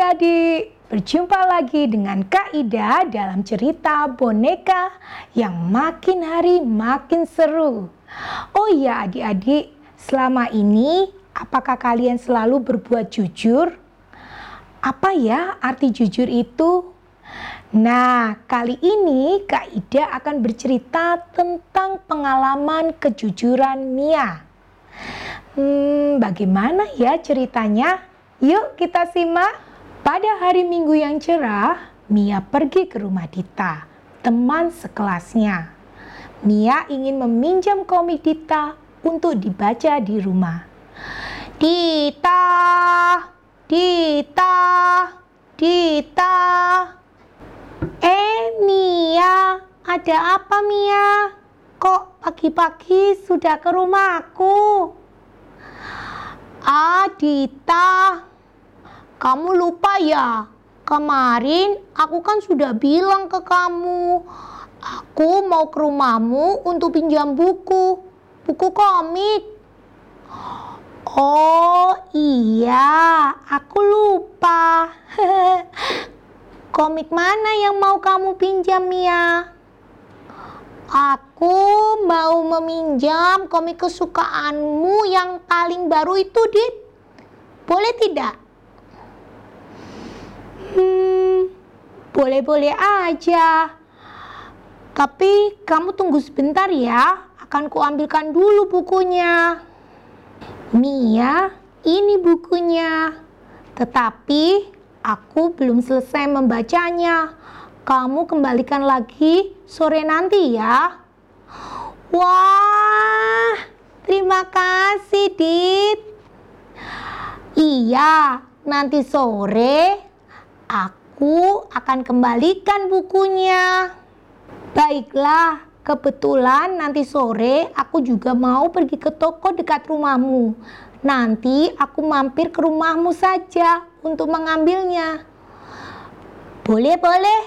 adik-adik, berjumpa lagi dengan Kak Ida dalam cerita boneka yang makin hari makin seru. Oh iya adik-adik, selama ini apakah kalian selalu berbuat jujur? Apa ya arti jujur itu? Nah, kali ini Kak Ida akan bercerita tentang pengalaman kejujuran Mia. Hmm, bagaimana ya ceritanya? Yuk kita simak. Pada hari Minggu yang cerah, Mia pergi ke rumah Dita, teman sekelasnya. Mia ingin meminjam komik Dita untuk dibaca di rumah. Dita, Dita, Dita. Eh, Mia, ada apa Mia? Kok pagi-pagi sudah ke rumahku? Ah, Dita, kamu lupa ya? Kemarin aku kan sudah bilang ke kamu, aku mau ke rumahmu untuk pinjam buku, buku komik. Oh iya, aku lupa. komik mana yang mau kamu pinjam ya? Aku mau meminjam komik kesukaanmu yang paling baru itu, Dit. Boleh tidak? boleh hmm, boleh-boleh aja. Tapi kamu tunggu sebentar ya, akan kuambilkan dulu bukunya. Mia, ini bukunya. Tetapi aku belum selesai membacanya. Kamu kembalikan lagi sore nanti ya. Wah, terima kasih, Dit. Iya, nanti sore Aku akan kembalikan bukunya. Baiklah, kebetulan nanti sore aku juga mau pergi ke toko dekat rumahmu. Nanti aku mampir ke rumahmu saja untuk mengambilnya. Boleh, boleh.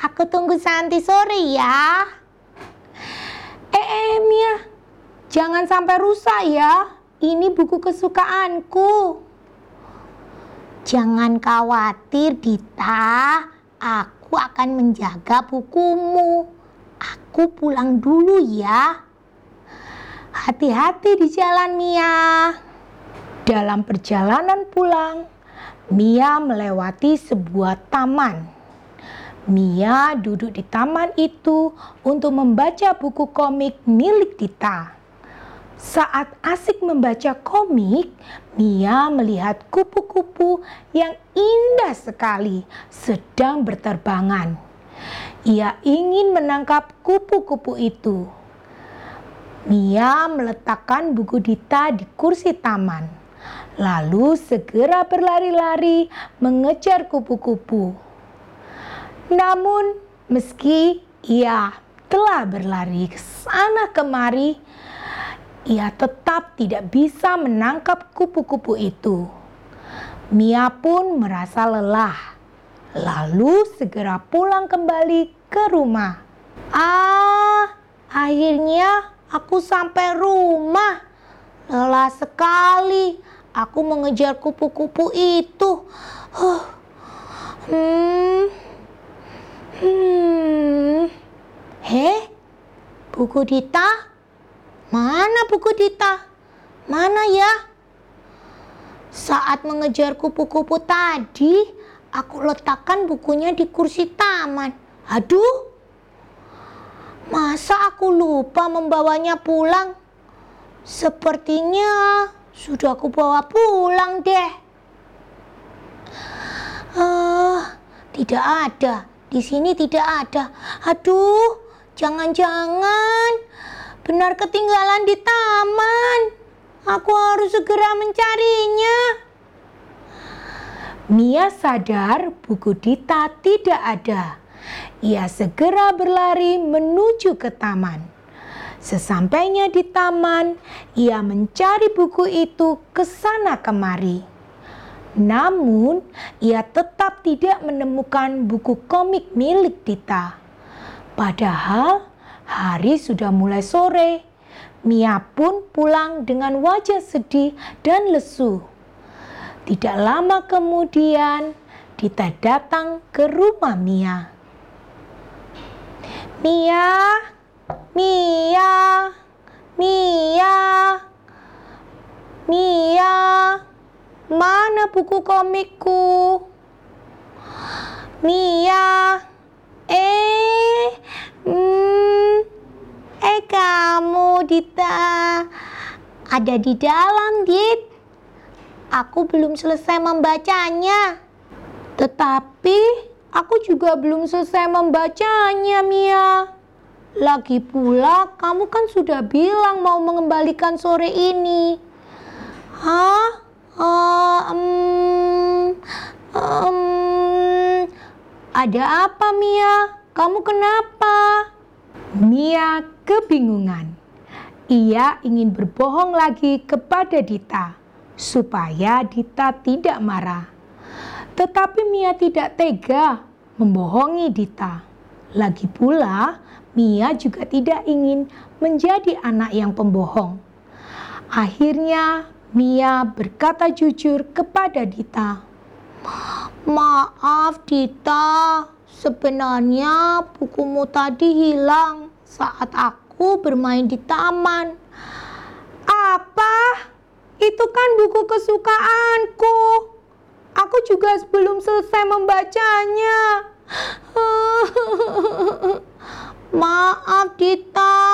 Aku tunggu nanti sore ya. Eh, eh Mia, jangan sampai rusak ya. Ini buku kesukaanku. Jangan khawatir, Dita. Aku akan menjaga bukumu. Aku pulang dulu ya. Hati-hati di jalan, Mia. Dalam perjalanan pulang, Mia melewati sebuah taman. Mia duduk di taman itu untuk membaca buku komik milik Dita. Saat asik membaca komik, Mia melihat kupu-kupu yang indah sekali sedang berterbangan. Ia ingin menangkap kupu-kupu itu. Mia meletakkan buku Dita di kursi taman, lalu segera berlari-lari mengejar kupu-kupu. Namun, meski ia telah berlari ke sana kemari, ia tetap tidak bisa menangkap kupu-kupu itu. Mia pun merasa lelah, lalu segera pulang kembali ke rumah. Ah, akhirnya aku sampai rumah. Lelah sekali, aku mengejar kupu-kupu itu. Huh. Hmm. Hmm. Heh, Buku Dita? Mana buku Dita? Mana ya? Saat mengejar kupu-kupu tadi, aku letakkan bukunya di kursi taman. Aduh, masa aku lupa membawanya pulang? Sepertinya sudah aku bawa pulang deh. Uh, tidak ada, di sini tidak ada. Aduh, jangan-jangan benar ketinggalan di taman. Aku harus segera mencarinya. Mia sadar buku Dita tidak ada. Ia segera berlari menuju ke taman. Sesampainya di taman, ia mencari buku itu ke sana kemari. Namun, ia tetap tidak menemukan buku komik milik Dita. Padahal, Hari sudah mulai sore. Mia pun pulang dengan wajah sedih dan lesu. Tidak lama kemudian, Dita datang ke rumah Mia. Mia, Mia, Mia, Mia, mana buku komikku? Mia, eh, Hmm, eh kamu Dita, ada di dalam Dit. Aku belum selesai membacanya. Tetapi aku juga belum selesai membacanya Mia. Lagi pula kamu kan sudah bilang mau mengembalikan sore ini. Hah? Uh, um, um, ada apa Mia? Kamu kenapa? Mia kebingungan. Ia ingin berbohong lagi kepada Dita supaya Dita tidak marah. Tetapi Mia tidak tega membohongi Dita. Lagi pula, Mia juga tidak ingin menjadi anak yang pembohong. Akhirnya, Mia berkata jujur kepada Dita. Maaf Dita, sebenarnya bukumu tadi hilang saat aku bermain di taman. Apa? Itu kan buku kesukaanku. Aku juga belum selesai membacanya. Maaf Dita,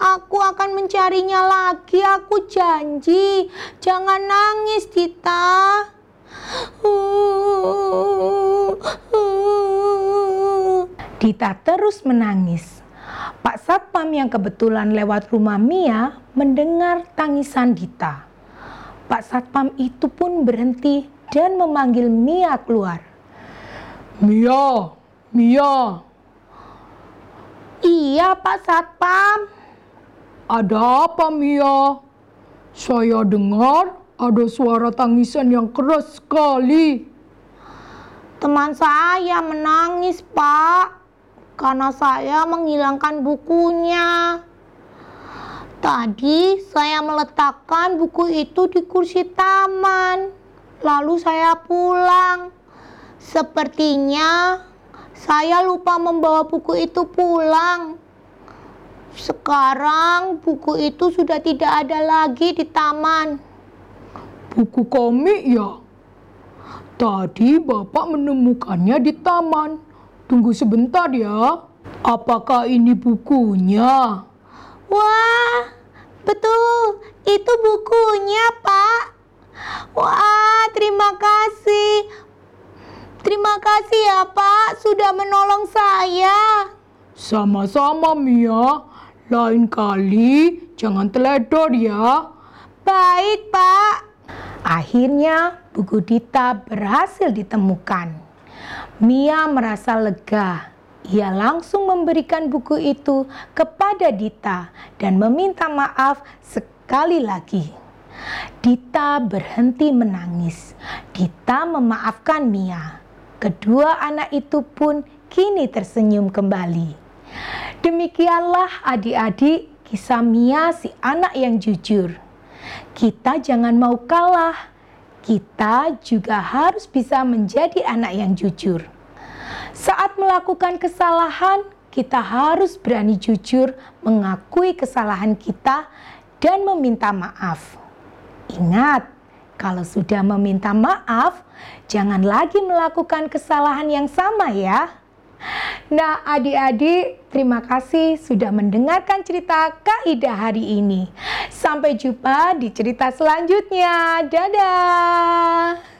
aku akan mencarinya lagi. Aku janji, jangan nangis Dita. Dita terus menangis. Pak Satpam yang kebetulan lewat rumah Mia mendengar tangisan Dita. Pak Satpam itu pun berhenti dan memanggil Mia keluar. Mia, Mia. Iya Pak Satpam. Ada apa Mia? Saya dengar ada suara tangisan yang keras sekali. Teman saya menangis, Pak karena saya menghilangkan bukunya. Tadi saya meletakkan buku itu di kursi taman. Lalu saya pulang. Sepertinya saya lupa membawa buku itu pulang. Sekarang buku itu sudah tidak ada lagi di taman. Buku komik ya? Tadi Bapak menemukannya di taman. Tunggu sebentar ya. Apakah ini bukunya? Wah, betul. Itu bukunya, Pak. Wah, terima kasih. Terima kasih ya, Pak, sudah menolong saya. Sama-sama, Mia. Lain kali jangan teledor ya. Baik, Pak. Akhirnya, buku Dita berhasil ditemukan. Mia merasa lega. Ia langsung memberikan buku itu kepada Dita dan meminta maaf sekali lagi. Dita berhenti menangis. Dita memaafkan Mia. Kedua anak itu pun kini tersenyum kembali. Demikianlah adik-adik kisah Mia si anak yang jujur. Kita jangan mau kalah kita juga harus bisa menjadi anak yang jujur. Saat melakukan kesalahan, kita harus berani jujur mengakui kesalahan kita dan meminta maaf. Ingat, kalau sudah meminta maaf, jangan lagi melakukan kesalahan yang sama, ya. Nah, adik-adik, terima kasih sudah mendengarkan cerita Kaidah hari ini. Sampai jumpa di cerita selanjutnya. Dadah.